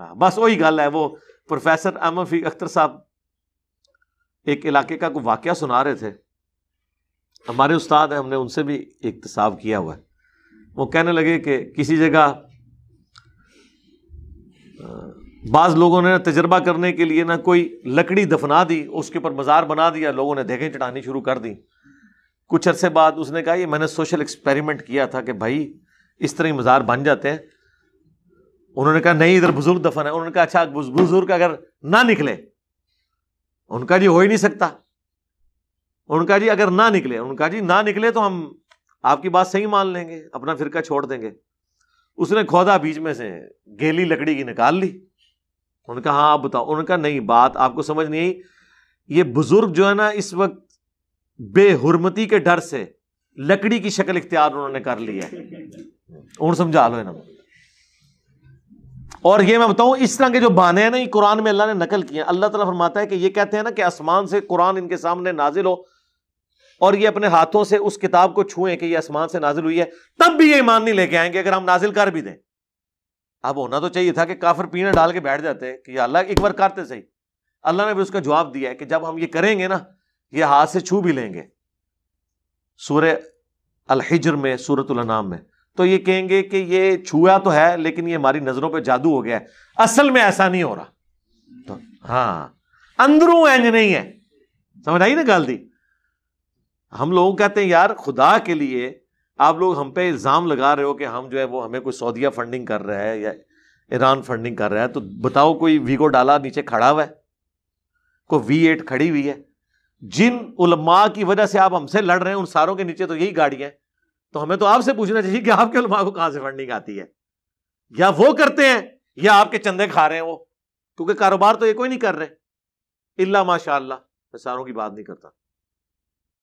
हाँ, बस वही गल है वो प्रोफेसर एम एफ अख्तर साहब एक इलाके का कोई वाक्य सुना रहे थे हमारे उस्ताद हैं हमने उनसे भी इकतसाब किया हुआ है वो कहने लगे कि किसी जगह बाज़ लोगों ने तजर्बा करने के लिए ना कोई लकड़ी दफना दी उसके ऊपर मज़ार बना दिया लोगों ने देखें चढ़ानी शुरू कर दी कुछ अरसे बाद उसने कहा ये मैंने सोशल एक्सपेरिमेंट किया था कि भाई इस तरह ही मज़ार बन जाते हैं उन्होंने कहा नहीं इधर बुजुर्ग दफन है उन्होंने कहा अच्छा बुजुर्ग अगर ना निकले उनका जी हो ही नहीं सकता उनका जी अगर ना निकले उनका जी ना निकले तो हम आपकी बात सही मान लेंगे अपना फिरका छोड़ देंगे उसने खोदा बीच में से गेली लकड़ी की निकाल ली उनका हाँ आप बताओ उनका नहीं बात आपको समझ नहीं आई ये बुजुर्ग जो है ना इस वक्त बेहरमती के डर से लकड़ी की शक्ल इख्तियार उन्होंने कर ली है उन समझा लो ना और ये मैं बताऊं इस तरह के जो बहाने हैं ना ये कुरान में अल्लाह ने नकल किए अल्लाह तला फरमाता है कि ये कहते हैं ना कि आसमान से कुरान इनके सामने नाजिल हो और ये अपने हाथों से उस किताब को छुएं कि ये आसमान से नाजिल हुई है तब भी ये ईमान नहीं लेके आएंगे अगर हम नाजिल कर भी दें अब होना तो चाहिए था कि काफिर पीने डाल के बैठ जाते कि अल्लाह एक बार करते सही अल्लाह ने भी उसका जवाब दिया है कि जब हम ये करेंगे ना ये हाथ से छू भी लेंगे सूर्य अलहिजर में सूरत नाम में तो ये कहेंगे कि ये छुआ तो है लेकिन ये हमारी नजरों पे जादू हो गया है असल में ऐसा नहीं हो रहा तो हाँ अंदरों एंज नहीं है समझ आई ना गाल दी हम लोग कहते हैं यार खुदा के लिए आप लोग हम पे इल्ज़ाम लगा रहे हो कि हम जो है वो हमें कोई सऊदिया फंडिंग कर रहा है या ईरान फंडिंग कर रहा है तो बताओ कोई वीगो डाला नीचे खड़ा हुआ है कोई वी एट खड़ी हुई है जिन उलमा की वजह से आप हमसे लड़ रहे हैं उन सारों के नीचे तो यही गाड़ियां हैं तो हमें तो आपसे पूछना चाहिए कि आपके उलमा को कहां से फंडिंग आती है या वो करते हैं या आपके चंदे खा रहे हैं वो क्योंकि कारोबार तो ये कोई नहीं कर रहे इल्ला माशा मैं सारों की बात नहीं करता